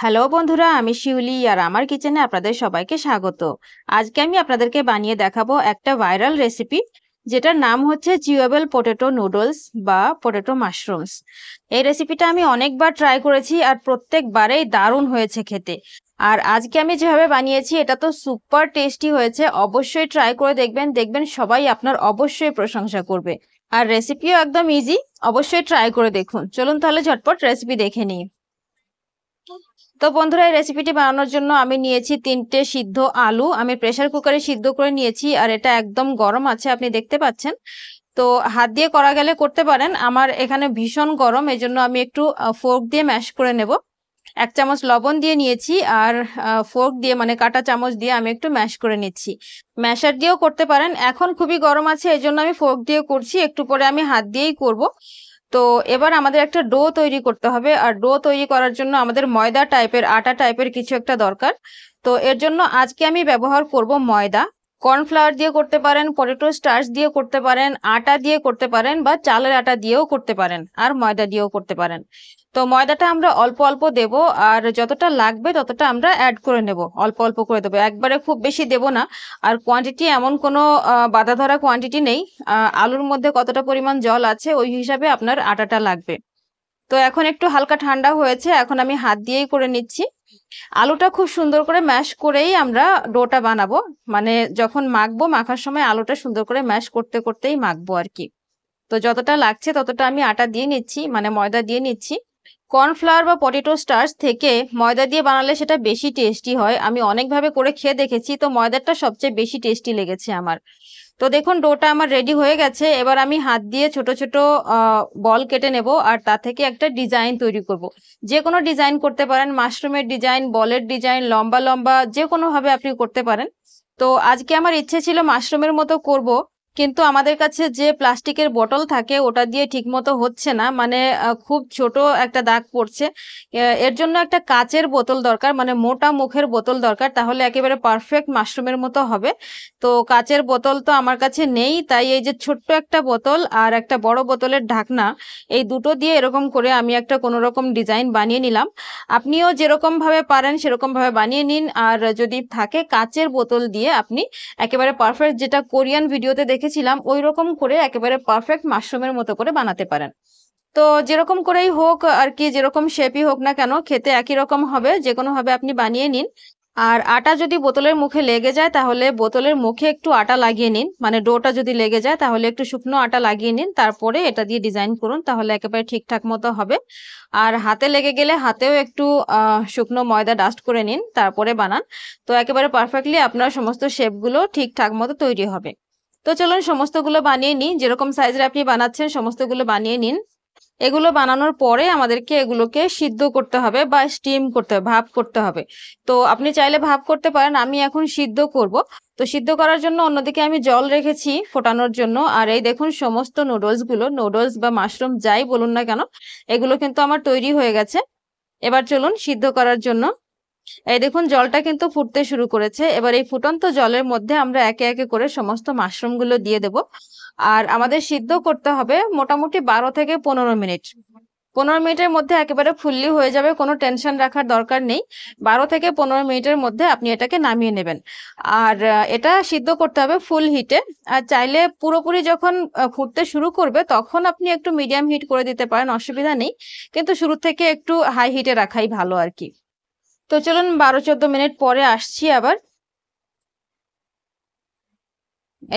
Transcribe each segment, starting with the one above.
Hello বন্ধুরা আমি শিউলি আর আমার কিচেনে আপনাদের সবাইকে স্বাগত আজকে আমি আপনাদেরকে বানিয়ে দেখাবো একটা ভাইরাল রেসিপি যেটার নাম হচ্ছে জিওয়েবেল পটেটো নুডলস বা পটেটো মাশরুমস এই রেসিপিটা আমি অনেকবার ট্রাই করেছি আর প্রত্যেকবারেই দারুণ হয়েছে খেতে আর আজকে আমি যেভাবে বানিয়েছি এটা তো সুপার টেস্টি হয়েছে অবশ্যই ট্রাই করে দেখবেন দেখবেন সবাই আপনার অবশ্যই প্রশংসা করবে আর রেসিপিও একদম ইজি অবশ্যই ট্রাই করে দেখুন চলুন তাহলে ঝটপট রেসিপি দেখে নিই তো বন্ধুরা এই রেসিপিটি বানানোর জন্য আমি নিয়েছি তিনটে সিদ্ধ আলু আমি প্রেশার কুকারে সিদ্ধ করে নিয়েছি আর এটা একদম গরম আছে আপনি দেখতে পাচ্ছেন তো হাত দিয়ে করা গেলে করতে পারেন আমার এখানে ভীষণ গরম এজন্য আমি একটু ফোর্ক দিয়ে ম্যাশ করে নেব এক চামচ লবণ দিয়ে নিয়েছি আর ফোর্ক দিয়ে মানে কাটা চামচ দিয়ে আমি একটু ম্যাশ করে নিচ্ছি ম্যাশার দিয়েও করতে পারেন এখন খুবই গরম আছে এজন্য আমি ফোর্ক দিয়ে করছি একটু পরে আমি হাত দিয়েই করব তো এবার আমাদের একটা ডো তৈরি করতে হবে আর ডো তৈরি করার জন্য আমাদের ময়দা টাইপের আটা টাইপের কিছু একটা দরকার তো এর জন্য আজকে আমি ব্যবহার করব ময়দা কর্নফ্লাওয়ার দিয়ে করতে পারেন পটেটো স্টার্চ দিয়ে করতে পারেন আটা দিয়ে করতে পারেন বা চালের আটা দিয়েও করতে পারেন আর ময়দা দিয়েও করতে পারেন তো ময়দাটা আমরা অল্প অল্প দেব আর যতটা লাগবে ততটা আমরা অ্যাড করে নেব অল্প অল্প করে দেবো একবারে খুব বেশি দেব না আর কোয়ান্টিটি এমন কোনো বাধা ধরা কোয়ান্টিটি নেই আলুর মধ্যে কতটা পরিমাণ জল আছে ওই হিসাবে আপনার আটাটা লাগবে তো এখন একটু হালকা ঠান্ডা হয়েছে এখন আমি হাত দিয়েই করে নিচ্ছি আলুটা খুব সুন্দর করে ম্যাশ করেই আমরা ডোটা বানাবো মানে যখন মাখবো মাখার সময় আলুটা সুন্দর করে ম্যাশ করতে করতেই মাখবো আর কি তো যতটা লাগছে ততটা আমি আটা দিয়ে নিচ্ছি মানে ময়দা দিয়ে নিচ্ছি কর্নফ্লাওয়ার বা পটেটো স্টার্চ থেকে ময়দা দিয়ে বানালে সেটা বেশি টেস্টি হয় আমি অনেকভাবে করে খেয়ে দেখেছি তো ময়দাটা সবচেয়ে বেশি টেস্টি লেগেছে আমার তো দেখুন ডোটা আমার রেডি হয়ে গেছে এবার আমি হাত দিয়ে ছোট ছোট বল কেটে নেব আর তা থেকে একটা ডিজাইন তৈরি করব। যে কোনো ডিজাইন করতে পারেন মাশরুমের ডিজাইন বলের ডিজাইন লম্বা লম্বা যে কোনোভাবে আপনি করতে পারেন তো আজকে আমার ইচ্ছে ছিল মাশরুমের মতো করব কিন্তু আমাদের কাছে যে প্লাস্টিকের বটল থাকে ওটা দিয়ে ঠিকমতো হচ্ছে না মানে খুব ছোট একটা দাগ পড়ছে এর জন্য একটা কাচের বোতল দরকার মানে মোটা মুখের বোতল দরকার তাহলে একেবারে পারফেক্ট মাশরুমের মতো হবে তো কাচের বোতল তো আমার কাছে নেই তাই এই যে ছোট্ট একটা বোতল আর একটা বড় বোতলের ঢাকনা এই দুটো দিয়ে এরকম করে আমি একটা কোনো রকম ডিজাইন বানিয়ে নিলাম আপনিও যেরকমভাবে পারেন সেরকমভাবে বানিয়ে নিন আর যদি থাকে কাচের বোতল দিয়ে আপনি একেবারে পারফেক্ট যেটা কোরিয়ান ভিডিওতে দেখে দেখেছিলাম ওই রকম করে একেবারে পারফেক্ট মাশরুমের মতো করে বানাতে পারেন তো যেরকম করেই হোক আর কি যেরকম শেপই হোক না কেন খেতে একই রকম হবে যে কোনোভাবে আপনি বানিয়ে নিন আর আটা যদি বোতলের মুখে লেগে যায় তাহলে বোতলের মুখে একটু আটা লাগিয়ে নিন মানে ডোটা যদি লেগে যায় তাহলে একটু শুকনো আটা লাগিয়ে নিন তারপরে এটা দিয়ে ডিজাইন করুন তাহলে একেবারে ঠিকঠাক মতো হবে আর হাতে লেগে গেলে হাতেও একটু শুকনো ময়দা ডাস্ট করে নিন তারপরে বানান তো একেবারে পারফেক্টলি আপনার সমস্ত শেপগুলো ঠিকঠাক মতো তৈরি হবে তো চলুন সমস্তগুলো বানিয়ে নিন যেরকম সাইজের আপনি বানাচ্ছেন সমস্তগুলো বানিয়ে নিন এগুলো বানানোর পরে আমাদেরকে এগুলোকে সিদ্ধ করতে হবে বা স্টিম করতে হবে ভাপ করতে হবে তো আপনি চাইলে ভাপ করতে পারেন আমি এখন সিদ্ধ করব তো সিদ্ধ করার জন্য অন্যদিকে আমি জল রেখেছি ফোটানোর জন্য আর এই দেখুন সমস্ত নুডলসগুলো নুডলস বা মাশরুম যাই বলুন না কেন এগুলো কিন্তু আমার তৈরি হয়ে গেছে এবার চলুন সিদ্ধ করার জন্য এই দেখুন জলটা কিন্তু ফুটতে শুরু করেছে এবার এই ফুটন্ত জলের মধ্যে আমরা একে একে করে সমস্ত মাশরুমগুলো দিয়ে দেব আর আমাদের সিদ্ধ করতে হবে মোটামুটি বারো থেকে পনেরো মিনিট পনেরো মিনিটের মধ্যে একেবারে ফুললি হয়ে যাবে কোনো টেনশন রাখার দরকার নেই বারো থেকে পনেরো মিনিটের মধ্যে আপনি এটাকে নামিয়ে নেবেন আর এটা সিদ্ধ করতে হবে ফুল হিটে আর চাইলে পুরোপুরি যখন ফুটতে শুরু করবে তখন আপনি একটু মিডিয়াম হিট করে দিতে পারেন অসুবিধা নেই কিন্তু শুরু থেকে একটু হাই হিটে রাখাই ভালো আর কি তো চলুন বারো চোদ্দ মিনিট পরে আসছি আবার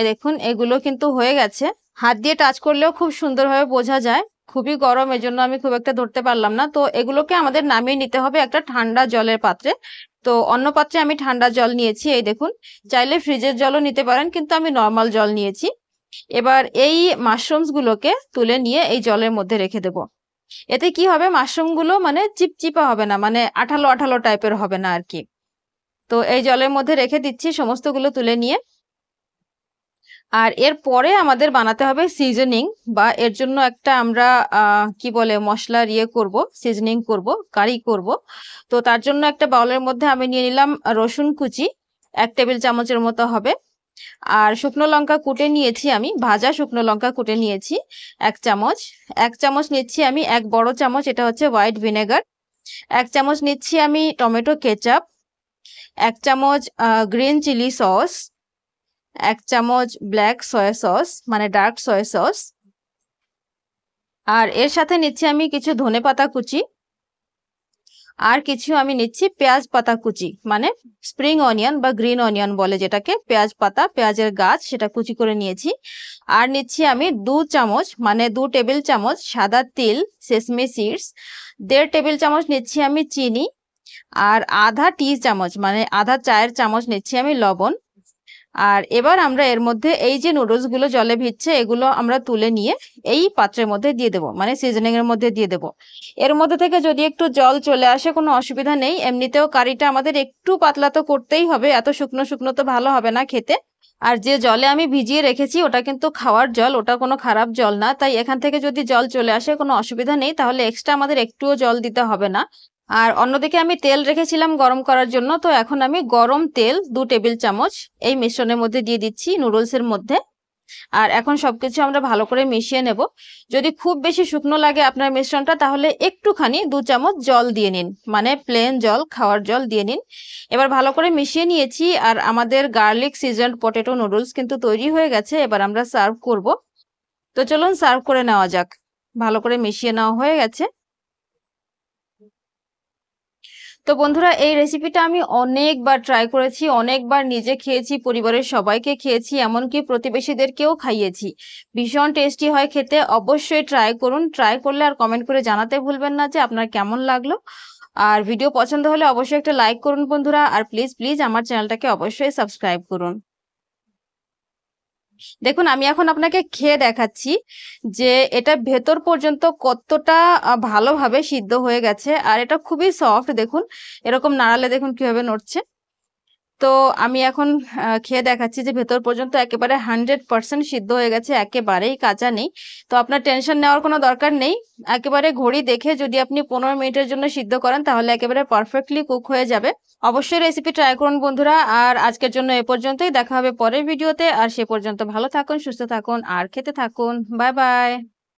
এ দেখুন এগুলো কিন্তু হয়ে গেছে হাত দিয়ে টাচ করলেও খুব সুন্দরভাবে বোঝা যায় খুবই গরম এজন্য আমি খুব একটা ধরতে পারলাম না তো এগুলোকে আমাদের নামিয়ে নিতে হবে একটা ঠান্ডা জলের পাত্রে তো অন্য পাত্রে আমি ঠান্ডা জল নিয়েছি এই দেখুন চাইলে ফ্রিজের জলও নিতে পারেন কিন্তু আমি নর্মাল জল নিয়েছি এবার এই মাশরুমসগুলোকে তুলে নিয়ে এই জলের মধ্যে রেখে দেবো এতে কি হবে মাশরুমগুলো মানে চিপচিপা হবে না মানে আঠালো আঠালো টাইপের হবে না আর কি তো এই জলের মধ্যে রেখে দিচ্ছি সমস্তগুলো তুলে নিয়ে আর এর পরে আমাদের বানাতে হবে সিজনিং বা এর জন্য একটা আমরা কি বলে মশলার ইয়ে করব সিজনিং করব কারি করব তো তার জন্য একটা বাউলের মধ্যে আমি নিয়ে নিলাম রসুন কুচি এক টেবিল চামচের মতো হবে আর শুকনো লঙ্কা কুটে নিয়েছি আমি ভাজা শুকনো লঙ্কা কুটে নিয়েছি এক চামচ এক চামচ নিচ্ছি আমি এক বড় চামচ এটা হচ্ছে হোয়াইট ভিনেগার এক চামচ নিচ্ছি আমি টমেটো কেচাপ এক চামচ গ্রিন চিলি সস এক চামচ ব্ল্যাক সয়া সস মানে ডার্ক সয়া সস আর এর সাথে নিচ্ছি আমি কিছু ধনে পাতা কুচি আর কিছু আমি নিচ্ছি পেঁয়াজ পাতা কুচি মানে স্প্রিং অনিয়ন বা গ্রিন অনিয়ন বলে যেটাকে পেঁয়াজ পাতা পেঁয়াজের গাছ সেটা কুচি করে নিয়েছি আর নিচ্ছি আমি দু চামচ মানে দু টেবিল চামচ সাদা তিল সেসমি সিডস দেড় টেবিল চামচ নিচ্ছি আমি চিনি আর আধা টি চামচ মানে আধা চায়ের চামচ নিচ্ছি আমি লবণ আর এবার আমরা এর মধ্যে এই যে নুডলসগুলো জলে ভিজছে এগুলো আমরা তুলে নিয়ে এই পাত্রের মধ্যে দিয়ে দেব মানে সিজনিং এর মধ্যে দিয়ে দেব এর মধ্যে থেকে যদি একটু জল চলে আসে কোনো অসুবিধা নেই এমনিতেও কারিটা আমাদের একটু পাতলা তো করতেই হবে এত শুকনো শুকনো তো ভালো হবে না খেতে আর যে জলে আমি ভিজিয়ে রেখেছি ওটা কিন্তু খাওয়ার জল ওটা কোনো খারাপ জল না তাই এখান থেকে যদি জল চলে আসে কোনো অসুবিধা নেই তাহলে এক্সট্রা আমাদের একটুও জল দিতে হবে না আর অন্যদিকে আমি তেল রেখেছিলাম গরম করার জন্য তো এখন আমি গরম তেল দু টেবিল চামচ এই মিশ্রণের মধ্যে দিয়ে দিচ্ছি নুডলসের মধ্যে আর এখন সবকিছু আমরা ভালো করে মিশিয়ে নেব যদি খুব বেশি শুকনো লাগে আপনার মিশ্রণটা তাহলে একটুখানি দু চামচ জল দিয়ে নিন মানে প্লেন জল খাওয়ার জল দিয়ে নিন এবার ভালো করে মিশিয়ে নিয়েছি আর আমাদের গার্লিক সিজন পটেটো নুডলস কিন্তু তৈরি হয়ে গেছে এবার আমরা সার্ভ করব তো চলুন সার্ভ করে নেওয়া যাক ভালো করে মিশিয়ে নেওয়া হয়ে গেছে তো বন্ধুরা এই রেসিপিটা আমি অনেকবার ট্রাই করেছি অনেকবার নিজে খেয়েছি পরিবারের সবাইকে খেয়েছি এমনকি প্রতিবেশীদেরকেও খাইয়েছি ভীষণ টেস্টি হয় খেতে অবশ্যই ট্রাই করুন ট্রাই করলে আর কমেন্ট করে জানাতে ভুলবেন না যে আপনার কেমন লাগলো আর ভিডিও পছন্দ হলে অবশ্যই একটা লাইক করুন বন্ধুরা আর প্লিজ প্লিজ আমার চ্যানেলটাকে অবশ্যই সাবস্ক্রাইব করুন দেখুন আমি এখন আপনাকে খেয়ে দেখাচ্ছি যে এটা ভেতর পর্যন্ত কতটা ভালোভাবে সিদ্ধ হয়ে গেছে আর এটা খুবই সফট দেখুন এরকম নাড়ালে দেখুন কিভাবে নড়ছে তো আমি এখন খেয়ে দেখাচ্ছি যে ভেতর পর্যন্ত একেবারে হান্ড্রেড পার্সেন্ট সিদ্ধ হয়ে গেছে একেবারেই কাঁচা নেই তো আপনার টেনশন নেওয়ার কোনো দরকার নেই একেবারে ঘড়ি দেখে যদি আপনি পনেরো মিনিটের জন্য সিদ্ধ করেন তাহলে একেবারে পারফেক্টলি কুক হয়ে যাবে অবশ্যই রেসিপি ট্রাই করুন বন্ধুরা আর আজকের জন্য এ পর্যন্তই দেখা হবে পরের ভিডিওতে আর সে পর্যন্ত ভালো থাকুন সুস্থ থাকুন আর খেতে থাকুন বাই বাই